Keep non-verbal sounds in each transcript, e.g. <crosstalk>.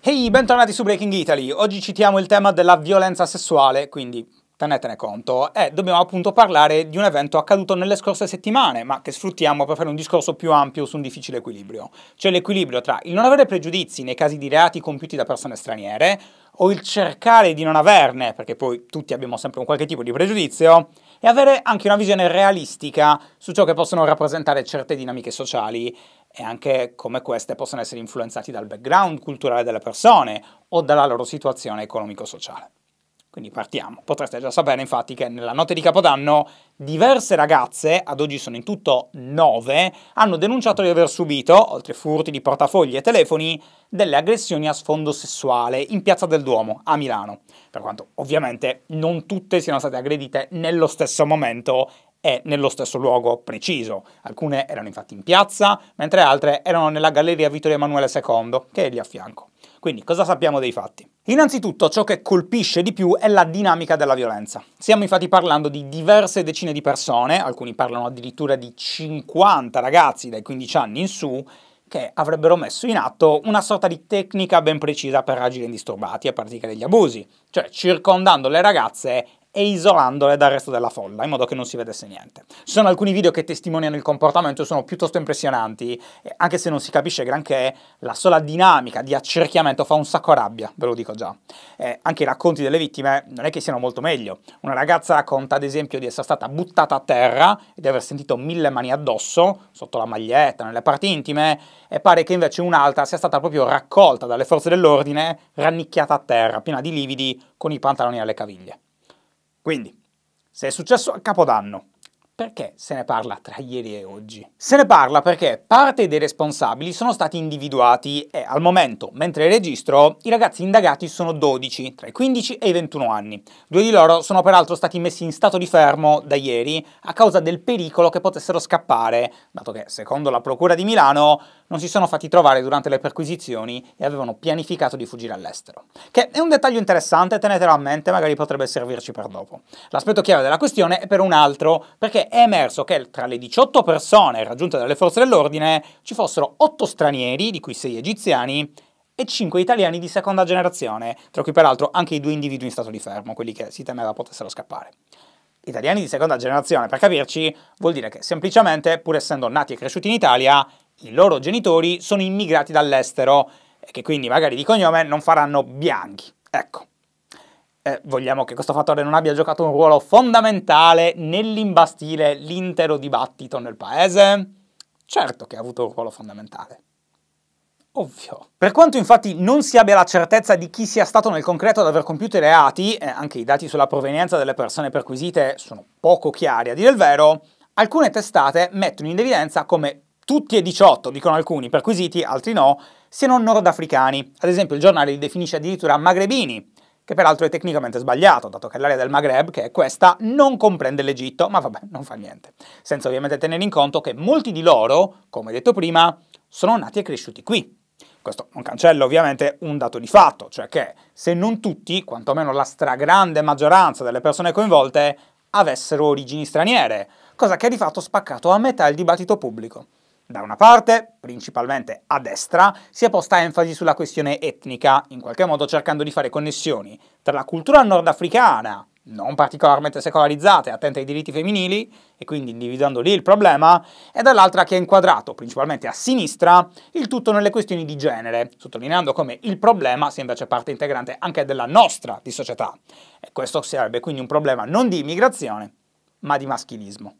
Ehi, hey, bentornati su Breaking Italy. Oggi citiamo il tema della violenza sessuale, quindi tenetene conto. E dobbiamo appunto parlare di un evento accaduto nelle scorse settimane, ma che sfruttiamo per fare un discorso più ampio su un difficile equilibrio. Cioè l'equilibrio tra il non avere pregiudizi nei casi di reati compiuti da persone straniere, o il cercare di non averne, perché poi tutti abbiamo sempre un qualche tipo di pregiudizio, e avere anche una visione realistica su ciò che possono rappresentare certe dinamiche sociali e anche come queste possono essere influenzate dal background culturale delle persone o dalla loro situazione economico-sociale. Quindi partiamo. Potreste già sapere infatti che nella notte di Capodanno diverse ragazze, ad oggi sono in tutto nove, hanno denunciato di aver subito, oltre furti di portafogli e telefoni, delle aggressioni a sfondo sessuale in Piazza del Duomo, a Milano. Per quanto ovviamente non tutte siano state aggredite nello stesso momento e nello stesso luogo preciso. Alcune erano infatti in piazza, mentre altre erano nella galleria Vittorio Emanuele II, che è lì a fianco. Quindi cosa sappiamo dei fatti? Innanzitutto ciò che colpisce di più è la dinamica della violenza. Stiamo infatti parlando di diverse decine di persone, alcuni parlano addirittura di 50 ragazzi dai 15 anni in su, che avrebbero messo in atto una sorta di tecnica ben precisa per agire indisturbati e praticare degli abusi, cioè circondando le ragazze e isolandole dal resto della folla in modo che non si vedesse niente. Ci sono alcuni video che testimoniano il comportamento, sono piuttosto impressionanti, eh, anche se non si capisce granché, la sola dinamica di accerchiamento fa un sacco rabbia, ve lo dico già. Eh, anche i racconti delle vittime non è che siano molto meglio. Una ragazza racconta ad esempio di essere stata buttata a terra e di aver sentito mille mani addosso, sotto la maglietta, nelle parti intime, e pare che invece un'altra sia stata proprio raccolta dalle forze dell'ordine, rannicchiata a terra, piena di lividi, con i pantaloni alle caviglie. Quindi, se è successo a Capodanno, perché se ne parla tra ieri e oggi? Se ne parla perché parte dei responsabili sono stati individuati e al momento, mentre registro, i ragazzi indagati sono 12, tra i 15 e i 21 anni. Due di loro sono peraltro stati messi in stato di fermo da ieri a causa del pericolo che potessero scappare, dato che, secondo la Procura di Milano, non si sono fatti trovare durante le perquisizioni e avevano pianificato di fuggire all'estero. Che è un dettaglio interessante, tenetelo a mente, magari potrebbe servirci per dopo. L'aspetto chiave della questione è per un altro, perché è emerso che tra le 18 persone raggiunte dalle forze dell'ordine ci fossero 8 stranieri, di cui 6 egiziani, e 5 italiani di seconda generazione, tra cui peraltro anche i due individui in stato di fermo, quelli che si temeva potessero scappare. Italiani di seconda generazione, per capirci, vuol dire che semplicemente, pur essendo nati e cresciuti in Italia, i loro genitori sono immigrati dall'estero e che quindi magari di cognome non faranno bianchi. Ecco eh, vogliamo che questo fattore non abbia giocato un ruolo fondamentale nell'imbastire l'intero dibattito nel paese? Certo che ha avuto un ruolo fondamentale. Ovvio. Per quanto infatti non si abbia la certezza di chi sia stato nel concreto ad aver compiuto i reati, e eh, anche i dati sulla provenienza delle persone perquisite sono poco chiari a dire il vero, alcune testate mettono in evidenza come tutti e 18, dicono alcuni, perquisiti, altri no, siano nordafricani. Ad esempio il giornale li definisce addirittura magrebini, che peraltro è tecnicamente sbagliato, dato che l'area del Maghreb, che è questa, non comprende l'Egitto, ma vabbè, non fa niente. Senza ovviamente tenere in conto che molti di loro, come detto prima, sono nati e cresciuti qui. Questo non cancella ovviamente un dato di fatto, cioè che se non tutti, quantomeno la stragrande maggioranza delle persone coinvolte, avessero origini straniere, cosa che ha di fatto spaccato a metà il dibattito pubblico. Da una parte, principalmente a destra, si è posta enfasi sulla questione etnica, in qualche modo cercando di fare connessioni tra la cultura nordafricana, non particolarmente secolarizzata e attenta ai diritti femminili, e quindi individuando lì il problema, e dall'altra che ha inquadrato, principalmente a sinistra, il tutto nelle questioni di genere, sottolineando come il problema sia invece parte integrante anche della nostra di società. E questo sarebbe quindi un problema non di immigrazione, ma di maschilismo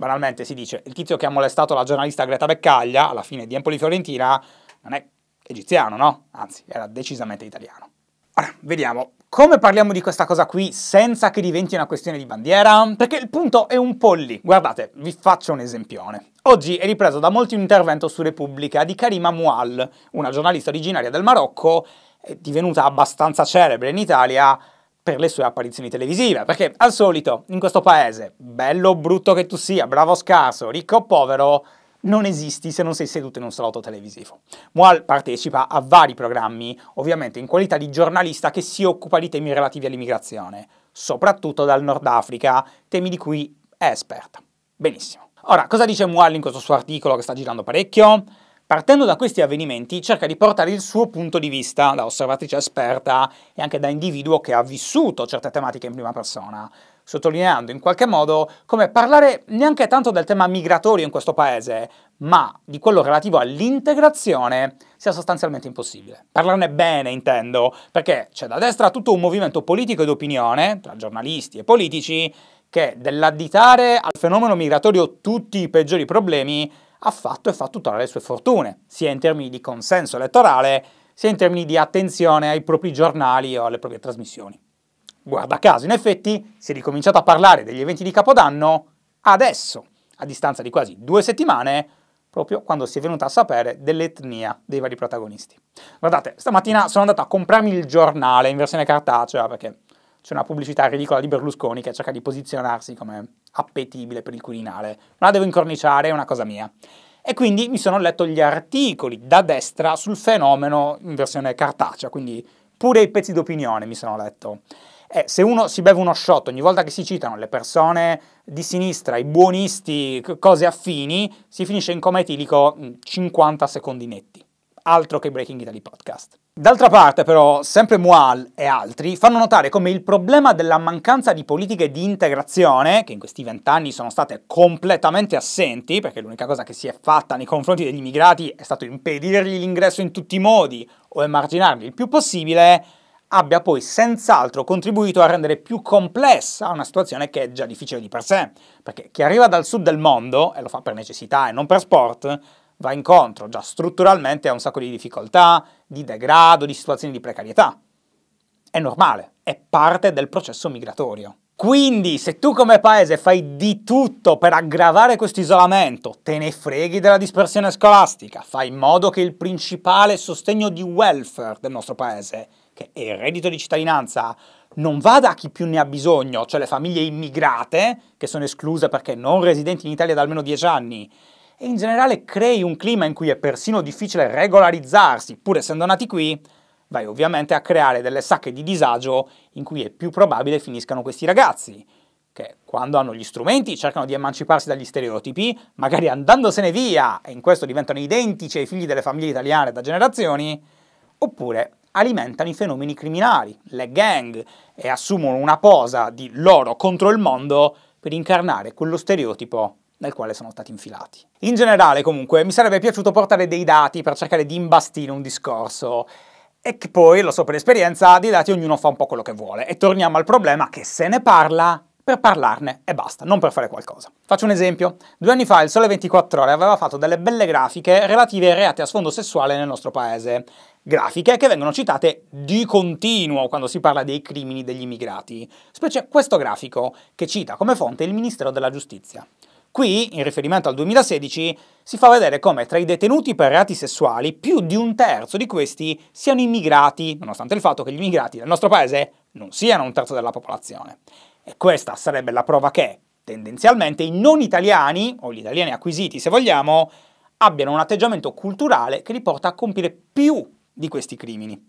banalmente si dice, il tizio che ha molestato la giornalista Greta Beccaglia alla fine di Empoli Fiorentina non è egiziano, no? Anzi, era decisamente italiano. Ora, vediamo, come parliamo di questa cosa qui senza che diventi una questione di bandiera? Perché il punto è un po' lì. Guardate, vi faccio un esempione. Oggi è ripreso da molti un intervento su Repubblica di Karima Mual, una giornalista originaria del Marocco, divenuta abbastanza celebre in Italia, per le sue apparizioni televisive, perché al solito in questo paese, bello o brutto che tu sia, bravo o scarso, ricco o povero, non esisti se non sei seduto in un salotto televisivo. Moal partecipa a vari programmi, ovviamente in qualità di giornalista che si occupa di temi relativi all'immigrazione, soprattutto dal Nord Africa, temi di cui è esperta. Benissimo. Ora, cosa dice Moal in questo suo articolo che sta girando parecchio? Partendo da questi avvenimenti cerca di portare il suo punto di vista da osservatrice esperta e anche da individuo che ha vissuto certe tematiche in prima persona, sottolineando in qualche modo come parlare neanche tanto del tema migratorio in questo paese, ma di quello relativo all'integrazione sia sostanzialmente impossibile. Parlarne bene, intendo, perché c'è da destra tutto un movimento politico ed opinione, tra giornalisti e politici, che dell'additare al fenomeno migratorio tutti i peggiori problemi ha fatto e fa tutelare le sue fortune, sia in termini di consenso elettorale, sia in termini di attenzione ai propri giornali o alle proprie trasmissioni. Guarda caso, in effetti, si è ricominciato a parlare degli eventi di Capodanno adesso, a distanza di quasi due settimane, proprio quando si è venuta a sapere dell'etnia dei vari protagonisti. Guardate, stamattina sono andato a comprarmi il giornale in versione cartacea perché c'è una pubblicità ridicola di Berlusconi che cerca di posizionarsi come appetibile per il Quirinale. Non la devo incorniciare, è una cosa mia. E quindi mi sono letto gli articoli da destra sul fenomeno in versione cartacea, quindi pure i pezzi d'opinione mi sono letto. Eh, se uno si beve uno shot ogni volta che si citano le persone di sinistra, i buonisti, cose affini, si finisce in coma etilico 50 mm, secondi netti. Altro che Breaking Italy Podcast. D'altra parte però, sempre Moal e altri fanno notare come il problema della mancanza di politiche di integrazione, che in questi vent'anni sono state completamente assenti, perché l'unica cosa che si è fatta nei confronti degli immigrati è stato impedirgli l'ingresso in tutti i modi o emarginarli il più possibile, abbia poi senz'altro contribuito a rendere più complessa una situazione che è già difficile di per sé, perché chi arriva dal sud del mondo, e lo fa per necessità e non per sport, va incontro già strutturalmente a un sacco di difficoltà, di degrado, di situazioni di precarietà. È normale, è parte del processo migratorio. Quindi, se tu come paese fai di tutto per aggravare questo isolamento, te ne freghi della dispersione scolastica, fai in modo che il principale sostegno di welfare del nostro paese, che è il reddito di cittadinanza, non vada a chi più ne ha bisogno, cioè le famiglie immigrate, che sono escluse perché non residenti in Italia da almeno 10 anni, e in generale crei un clima in cui è persino difficile regolarizzarsi, pur essendo nati qui, vai ovviamente a creare delle sacche di disagio in cui è più probabile finiscano questi ragazzi, che quando hanno gli strumenti cercano di emanciparsi dagli stereotipi, magari andandosene via, e in questo diventano identici ai figli delle famiglie italiane da generazioni, oppure alimentano i fenomeni criminali, le gang, e assumono una posa di loro contro il mondo per incarnare quello stereotipo nel quale sono stati infilati. In generale, comunque, mi sarebbe piaciuto portare dei dati per cercare di imbastire un discorso e che poi, lo so per esperienza, dei dati ognuno fa un po' quello che vuole. E torniamo al problema che se ne parla per parlarne e basta, non per fare qualcosa. Faccio un esempio. Due anni fa il Sole 24 Ore aveva fatto delle belle grafiche relative ai reati a sfondo sessuale nel nostro paese. Grafiche che vengono citate di continuo quando si parla dei crimini degli immigrati, specie questo grafico che cita come fonte il Ministero della Giustizia. Qui, in riferimento al 2016, si fa vedere come tra i detenuti per reati sessuali più di un terzo di questi siano immigrati, nonostante il fatto che gli immigrati del nostro paese non siano un terzo della popolazione. E questa sarebbe la prova che, tendenzialmente, i non italiani, o gli italiani acquisiti se vogliamo, abbiano un atteggiamento culturale che li porta a compiere più di questi crimini.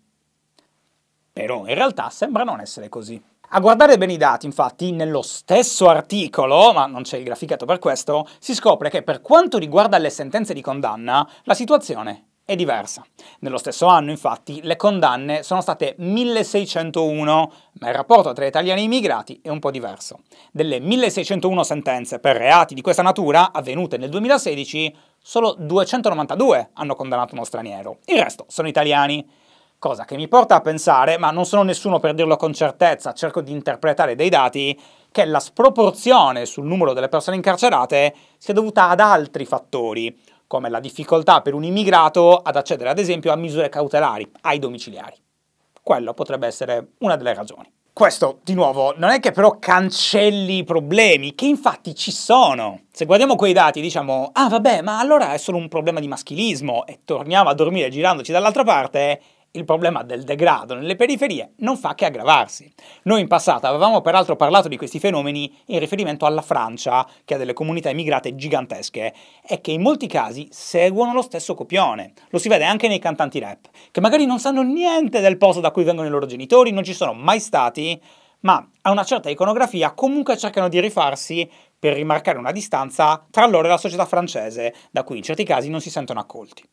Però in realtà sembra non essere così. A guardare bene i dati, infatti, nello stesso articolo, ma non c'è il graficato per questo, si scopre che per quanto riguarda le sentenze di condanna, la situazione è diversa. Nello stesso anno, infatti, le condanne sono state 1601, ma il rapporto tra italiani e immigrati è un po' diverso. Delle 1601 sentenze per reati di questa natura avvenute nel 2016, solo 292 hanno condannato uno straniero, il resto sono italiani cosa che mi porta a pensare, ma non sono nessuno per dirlo con certezza, cerco di interpretare dei dati, che la sproporzione sul numero delle persone incarcerate sia dovuta ad altri fattori, come la difficoltà per un immigrato ad accedere ad esempio a misure cautelari, ai domiciliari. Quello potrebbe essere una delle ragioni. Questo, di nuovo, non è che però cancelli i problemi, che infatti ci sono. Se guardiamo quei dati diciamo, ah vabbè, ma allora è solo un problema di maschilismo e torniamo a dormire girandoci dall'altra parte, il problema del degrado nelle periferie non fa che aggravarsi. Noi in passato avevamo peraltro parlato di questi fenomeni in riferimento alla Francia, che ha delle comunità immigrate gigantesche e che in molti casi seguono lo stesso copione. Lo si vede anche nei cantanti rap, che magari non sanno niente del posto da cui vengono i loro genitori, non ci sono mai stati, ma a una certa iconografia comunque cercano di rifarsi per rimarcare una distanza tra loro e la società francese, da cui in certi casi non si sentono accolti.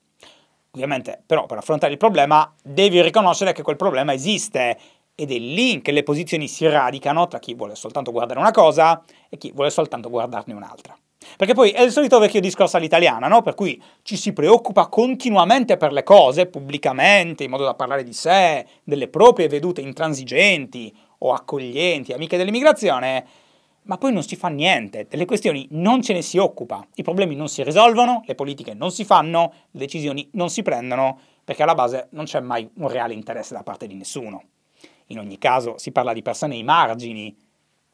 Ovviamente, però, per affrontare il problema devi riconoscere che quel problema esiste ed è lì che le posizioni si radicano tra chi vuole soltanto guardare una cosa e chi vuole soltanto guardarne un'altra. Perché poi è il solito vecchio discorso all'italiana, no? Per cui ci si preoccupa continuamente per le cose, pubblicamente, in modo da parlare di sé, delle proprie vedute intransigenti o accoglienti, amiche dell'immigrazione, ma poi non si fa niente, delle questioni non ce ne si occupa, i problemi non si risolvono, le politiche non si fanno, le decisioni non si prendono, perché alla base non c'è mai un reale interesse da parte di nessuno. In ogni caso si parla di persone ai margini,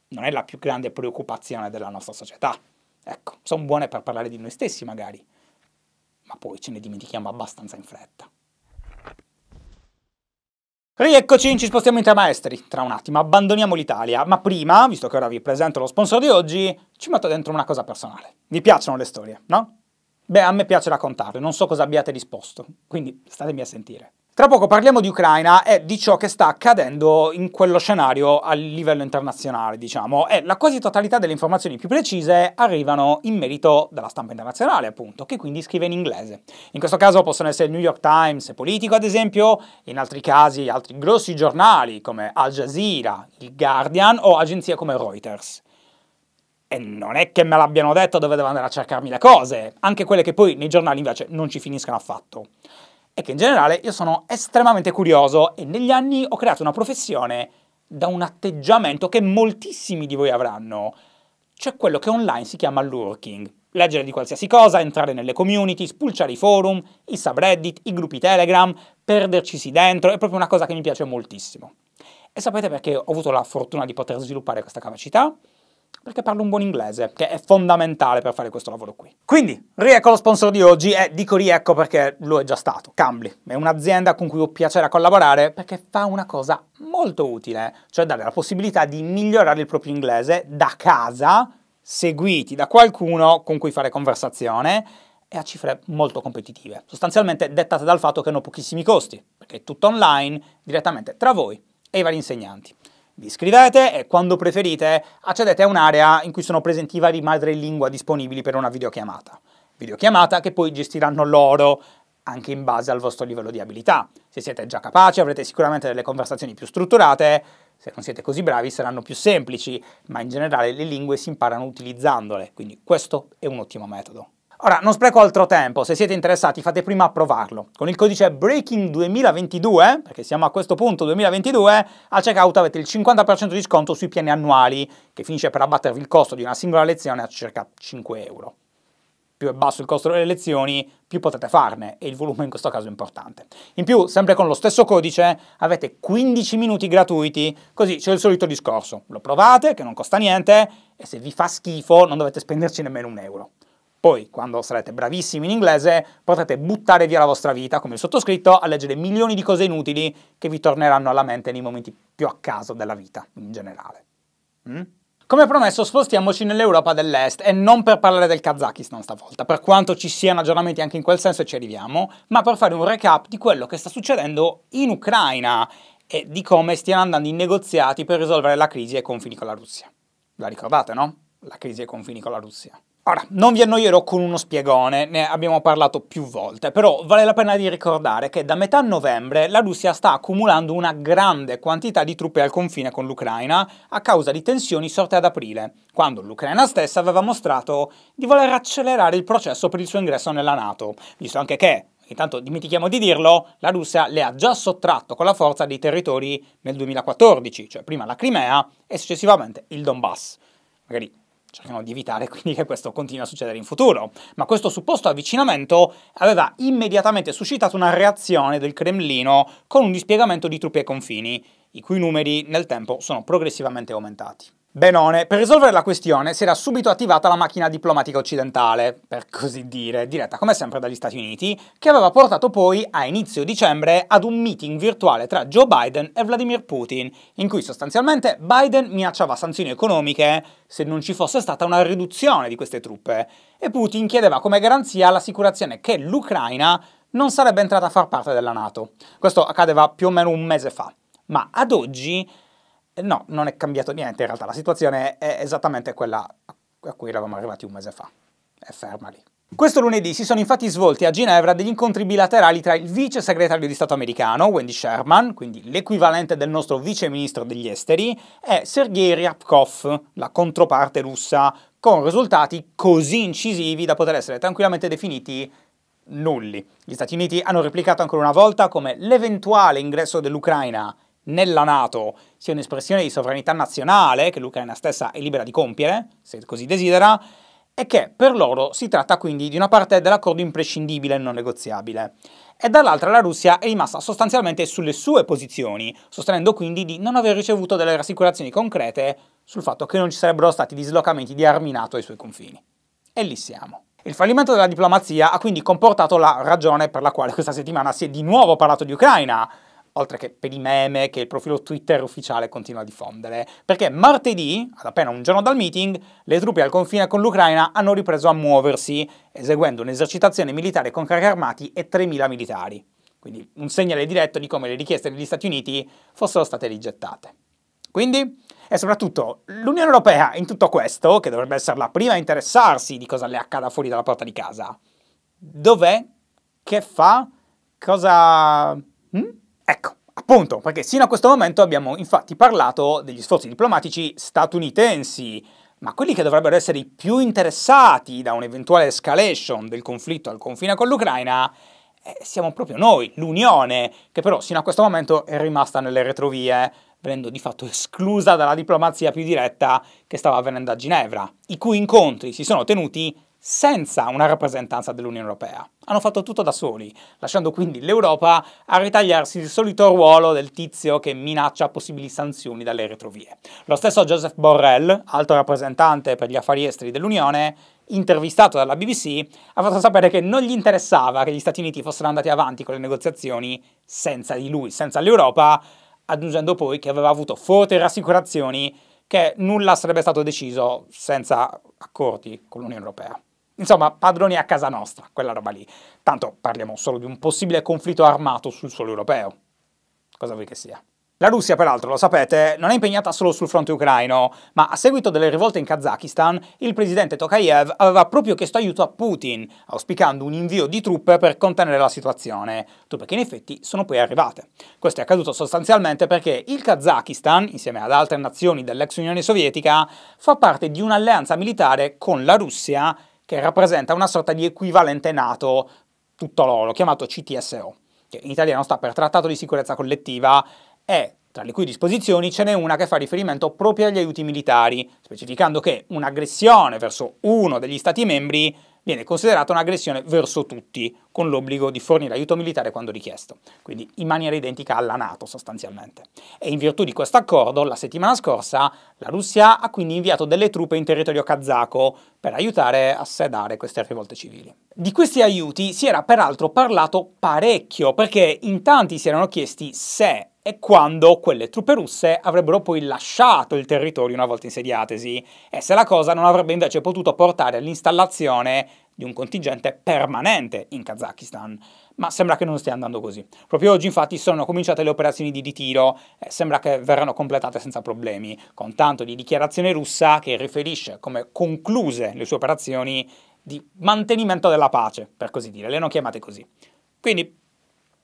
non è la più grande preoccupazione della nostra società. Ecco, sono buone per parlare di noi stessi magari, ma poi ce ne dimentichiamo abbastanza in fretta. Rieccoci, ci spostiamo in tre maestri. Tra un attimo abbandoniamo l'Italia, ma prima, visto che ora vi presento lo sponsor di oggi, ci metto dentro una cosa personale. Vi piacciono le storie, no? Beh, a me piace raccontarle, non so cosa abbiate disposto, quindi statemi a sentire. Tra poco parliamo di Ucraina e di ciò che sta accadendo in quello scenario a livello internazionale, diciamo, e la quasi totalità delle informazioni più precise arrivano in merito dalla stampa internazionale, appunto, che quindi scrive in inglese. In questo caso possono essere il New York Times politico, ad esempio, in altri casi altri grossi giornali come Al Jazeera, il Guardian o agenzie come Reuters. E non è che me l'abbiano detto dove devo andare a cercarmi le cose, anche quelle che poi nei giornali invece non ci finiscono affatto è che in generale io sono estremamente curioso e negli anni ho creato una professione da un atteggiamento che moltissimi di voi avranno, cioè quello che online si chiama lurking. Leggere di qualsiasi cosa, entrare nelle community, spulciare i forum, i subreddit, i gruppi Telegram, perdercisi dentro, è proprio una cosa che mi piace moltissimo. E sapete perché ho avuto la fortuna di poter sviluppare questa capacità? perché parlo un buon inglese, che è fondamentale per fare questo lavoro qui. Quindi, Rieco lo sponsor di oggi e dico Rieco perché lo è già stato. Cambly è un'azienda con cui ho piacere a collaborare perché fa una cosa molto utile, cioè dare la possibilità di migliorare il proprio inglese da casa, seguiti da qualcuno con cui fare conversazione e a cifre molto competitive, sostanzialmente dettate dal fatto che hanno pochissimi costi, perché è tutto online, direttamente tra voi e i vari insegnanti. Vi iscrivete e quando preferite accedete a un'area in cui sono presenti i vari madrelingua disponibili per una videochiamata. Videochiamata che poi gestiranno loro anche in base al vostro livello di abilità. Se siete già capaci avrete sicuramente delle conversazioni più strutturate, se non siete così bravi saranno più semplici, ma in generale le lingue si imparano utilizzandole, quindi questo è un ottimo metodo. Ora, non spreco altro tempo, se siete interessati fate prima a provarlo. Con il codice BREAKING2022, perché siamo a questo punto 2022, al checkout avete il 50% di sconto sui piani annuali, che finisce per abbattervi il costo di una singola lezione a circa 5 euro. Più è basso il costo delle lezioni, più potete farne, e il volume in questo caso è importante. In più, sempre con lo stesso codice, avete 15 minuti gratuiti, così c'è il solito discorso. Lo provate, che non costa niente, e se vi fa schifo non dovete spenderci nemmeno un euro. Poi, quando sarete bravissimi in inglese, potrete buttare via la vostra vita, come il sottoscritto, a leggere milioni di cose inutili che vi torneranno alla mente nei momenti più a caso della vita, in generale. Mm? Come promesso, spostiamoci nell'Europa dell'Est e non per parlare del Kazakistan stavolta, per quanto ci siano aggiornamenti anche in quel senso e ci arriviamo, ma per fare un recap di quello che sta succedendo in Ucraina e di come stiano andando i negoziati per risolvere la crisi ai confini con la Russia. La ricordate, no? La crisi ai confini con la Russia. Ora, non vi annoierò con uno spiegone, ne abbiamo parlato più volte, però vale la pena di ricordare che da metà novembre la Russia sta accumulando una grande quantità di truppe al confine con l'Ucraina a causa di tensioni sorte ad aprile, quando l'Ucraina stessa aveva mostrato di voler accelerare il processo per il suo ingresso nella Nato, visto anche che intanto dimentichiamo di dirlo, la Russia le ha già sottratto con la forza dei territori nel 2014, cioè prima la Crimea e successivamente il Donbass. Magari cercano di evitare <laughs> quindi che questo continui a succedere in futuro. Ma questo supposto avvicinamento aveva immediatamente suscitato una reazione del Cremlino con un dispiegamento di truppe ai confini, i cui numeri nel tempo sono progressivamente aumentati. Benone, per risolvere la questione si era subito attivata la macchina diplomatica occidentale, per così dire, diretta come sempre dagli Stati Uniti, che aveva portato poi a inizio dicembre ad un meeting virtuale tra Joe Biden e Vladimir Putin, in cui sostanzialmente Biden minacciava sanzioni economiche eh, se non ci fosse stata una riduzione di queste truppe, e Putin chiedeva come garanzia l'assicurazione che l'Ucraina non sarebbe entrata a far parte della Nato. Questo accadeva più o meno un mese fa. Ma ad oggi eh, no, non è cambiato niente in realtà, la situazione è esattamente quella a cui eravamo arrivati un mese fa, è ferma lì. Questo lunedì si sono infatti svolti a Ginevra degli incontri bilaterali tra il vice segretario di Stato americano, Wendy Sherman, quindi l'equivalente del nostro vice ministro degli esteri, e Sergei Ryabkov, la controparte russa, con risultati così incisivi da poter essere tranquillamente definiti nulli. Gli Stati Uniti hanno replicato ancora una volta come l'eventuale ingresso dell'Ucraina nella Nato sia un'espressione di sovranità nazionale che l'Ucraina stessa è libera di compiere, se così desidera, e che per loro si tratta quindi di una parte dell'accordo imprescindibile e non negoziabile. E dall'altra la Russia è rimasta sostanzialmente sulle sue posizioni, sostenendo quindi di non aver ricevuto delle rassicurazioni concrete sul fatto che non ci sarebbero stati dislocamenti di armi NATO ai suoi confini. E lì siamo. Il fallimento della diplomazia ha quindi comportato la ragione per la quale questa settimana si è di nuovo parlato di Ucraina, oltre che per i meme che il profilo Twitter ufficiale continua a diffondere, perché martedì, ad appena un giorno dal meeting, le truppe al confine con l'Ucraina hanno ripreso a muoversi, eseguendo un'esercitazione militare con carri armati e 3.000 militari. Quindi un segnale diretto di come le richieste degli Stati Uniti fossero state rigettate. Quindi, e soprattutto, l'Unione Europea in tutto questo, che dovrebbe essere la prima a interessarsi di cosa le accada fuori dalla porta di casa, dov'è? Che fa? Cosa... Hm? Ecco, appunto, perché sino a questo momento abbiamo infatti parlato degli sforzi diplomatici statunitensi, ma quelli che dovrebbero essere i più interessati da un'eventuale escalation del conflitto al confine con l'Ucraina eh, siamo proprio noi, l'Unione, che però sino a questo momento è rimasta nelle retrovie, venendo di fatto esclusa dalla diplomazia più diretta che stava avvenendo a Ginevra, i cui incontri si sono tenuti senza una rappresentanza dell'Unione Europea. Hanno fatto tutto da soli, lasciando quindi l'Europa a ritagliarsi il solito ruolo del tizio che minaccia possibili sanzioni dalle retrovie. Lo stesso Joseph Borrell, alto rappresentante per gli affari esteri dell'Unione, intervistato dalla BBC, ha fatto sapere che non gli interessava che gli Stati Uniti fossero andati avanti con le negoziazioni senza di lui, senza l'Europa, aggiungendo poi che aveva avuto forti rassicurazioni che nulla sarebbe stato deciso senza accordi con l'Unione Europea. Insomma, padroni a casa nostra, quella roba lì. Tanto parliamo solo di un possibile conflitto armato sul suolo europeo. Cosa vuoi che sia? La Russia, peraltro, lo sapete, non è impegnata solo sul fronte ucraino, ma a seguito delle rivolte in Kazakistan, il presidente Tokayev aveva proprio chiesto aiuto a Putin, auspicando un invio di truppe per contenere la situazione, truppe che in effetti sono poi arrivate. Questo è accaduto sostanzialmente perché il Kazakistan, insieme ad altre nazioni dell'ex Unione Sovietica, fa parte di un'alleanza militare con la Russia che rappresenta una sorta di equivalente NATO tutto loro, chiamato CTSO, che in italiano sta per Trattato di Sicurezza Collettiva e tra le cui disposizioni ce n'è una che fa riferimento proprio agli aiuti militari, specificando che un'aggressione verso uno degli Stati membri viene considerata un'aggressione verso tutti, con l'obbligo di fornire aiuto militare quando richiesto, quindi in maniera identica alla Nato sostanzialmente. E in virtù di questo accordo, la settimana scorsa, la Russia ha quindi inviato delle truppe in territorio kazako per aiutare a sedare queste rivolte civili. Di questi aiuti si era peraltro parlato parecchio, perché in tanti si erano chiesti se è quando quelle truppe russe avrebbero poi lasciato il territorio una volta insediatesi e se la cosa non avrebbe invece potuto portare all'installazione di un contingente permanente in Kazakistan. Ma sembra che non stia andando così. Proprio oggi infatti sono cominciate le operazioni di ritiro e sembra che verranno completate senza problemi, con tanto di dichiarazione russa che riferisce come concluse le sue operazioni di mantenimento della pace, per così dire, le hanno chiamate così. Quindi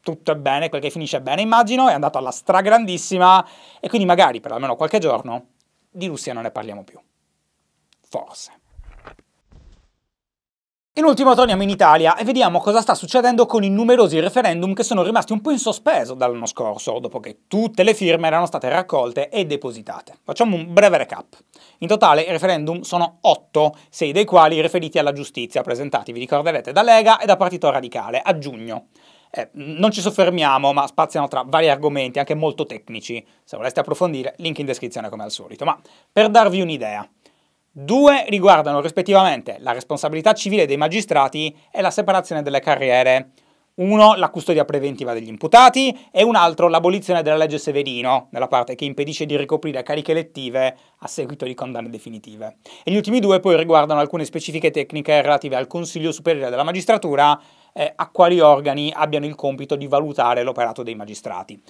tutto è bene, quel che finisce bene immagino, è andato alla stragrandissima e quindi magari per almeno qualche giorno di Russia non ne parliamo più. Forse. In ultimo torniamo in Italia e vediamo cosa sta succedendo con i numerosi referendum che sono rimasti un po' in sospeso dall'anno scorso, dopo che tutte le firme erano state raccolte e depositate. Facciamo un breve recap. In totale i referendum sono 8, 6 dei quali riferiti alla giustizia, presentati, vi ricorderete, da Lega e da Partito Radicale a giugno. Eh, non ci soffermiamo, ma spaziano tra vari argomenti, anche molto tecnici. Se voleste approfondire, link in descrizione come al solito. Ma per darvi un'idea, due riguardano rispettivamente la responsabilità civile dei magistrati e la separazione delle carriere. Uno la custodia preventiva degli imputati e un altro l'abolizione della legge Severino, nella parte che impedisce di ricoprire cariche elettive a seguito di condanne definitive. E gli ultimi due poi riguardano alcune specifiche tecniche relative al Consiglio Superiore della Magistratura eh, a quali organi abbiano il compito di valutare l'operato dei magistrati,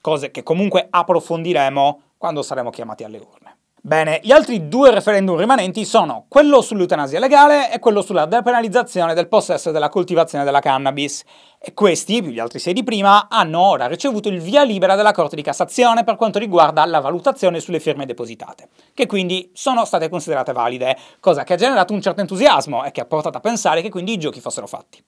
cose che comunque approfondiremo quando saremo chiamati alle urne. Bene, gli altri due referendum rimanenti sono quello sull'eutanasia legale e quello sulla depenalizzazione del possesso e della coltivazione della cannabis. E questi, più gli altri sei di prima, hanno ora ricevuto il via libera della Corte di Cassazione per quanto riguarda la valutazione sulle firme depositate, che quindi sono state considerate valide, cosa che ha generato un certo entusiasmo e che ha portato a pensare che quindi i giochi fossero fatti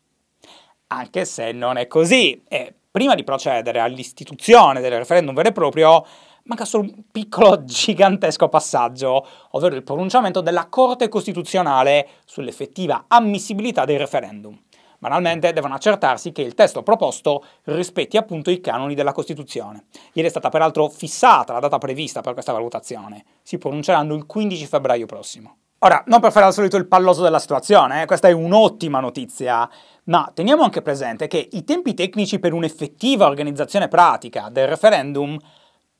anche se non è così. E prima di procedere all'istituzione del referendum vero e proprio, manca solo un piccolo <laughs> gigantesco passaggio, ovvero il pronunciamento della Corte Costituzionale sull'effettiva ammissibilità del referendum. Banalmente devono accertarsi che il testo proposto rispetti appunto i canoni della Costituzione. Ieri è stata peraltro fissata la data prevista per questa valutazione. Si pronunceranno il 15 febbraio prossimo. Ora, non per fare al solito il palloso della situazione, eh, questa è un'ottima notizia, ma teniamo anche presente che i tempi tecnici per un'effettiva organizzazione pratica del referendum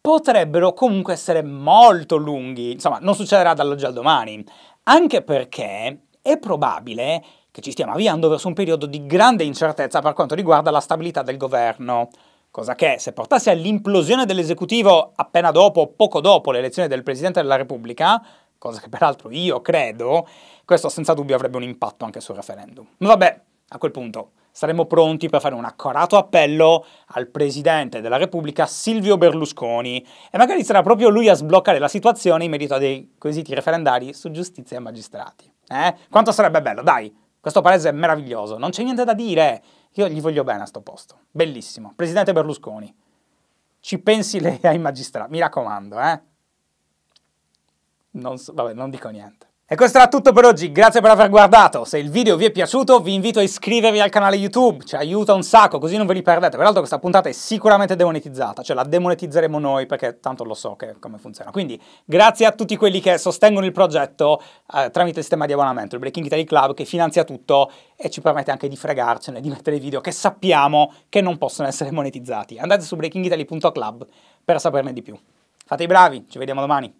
potrebbero comunque essere molto lunghi, insomma non succederà dall'oggi al domani, anche perché è probabile che ci stiamo avviando verso un periodo di grande incertezza per quanto riguarda la stabilità del governo, cosa che se portasse all'implosione dell'esecutivo appena dopo o poco dopo l'elezione del Presidente della Repubblica, cosa che peraltro io credo, questo senza dubbio avrebbe un impatto anche sul referendum. Ma vabbè, a quel punto saremmo pronti per fare un accorato appello al Presidente della Repubblica Silvio Berlusconi e magari sarà proprio lui a sbloccare la situazione in merito a dei quesiti referendari su giustizia e magistrati. Eh? Quanto sarebbe bello, dai, questo paese è meraviglioso, non c'è niente da dire, io gli voglio bene a sto posto, bellissimo. Presidente Berlusconi, ci pensi lei ai magistrati, mi raccomando, eh? non, so, vabbè, non dico niente. E questo era tutto per oggi, grazie per aver guardato, se il video vi è piaciuto vi invito a iscrivervi al canale YouTube, ci aiuta un sacco, così non ve li perdete, peraltro questa puntata è sicuramente demonetizzata, cioè la demonetizzeremo noi perché tanto lo so che, come funziona. Quindi grazie a tutti quelli che sostengono il progetto eh, tramite il sistema di abbonamento, il Breaking Italy Club che finanzia tutto e ci permette anche di fregarcene, di mettere video che sappiamo che non possono essere monetizzati. Andate su breakingitaly.club per saperne di più. Fate i bravi, ci vediamo domani.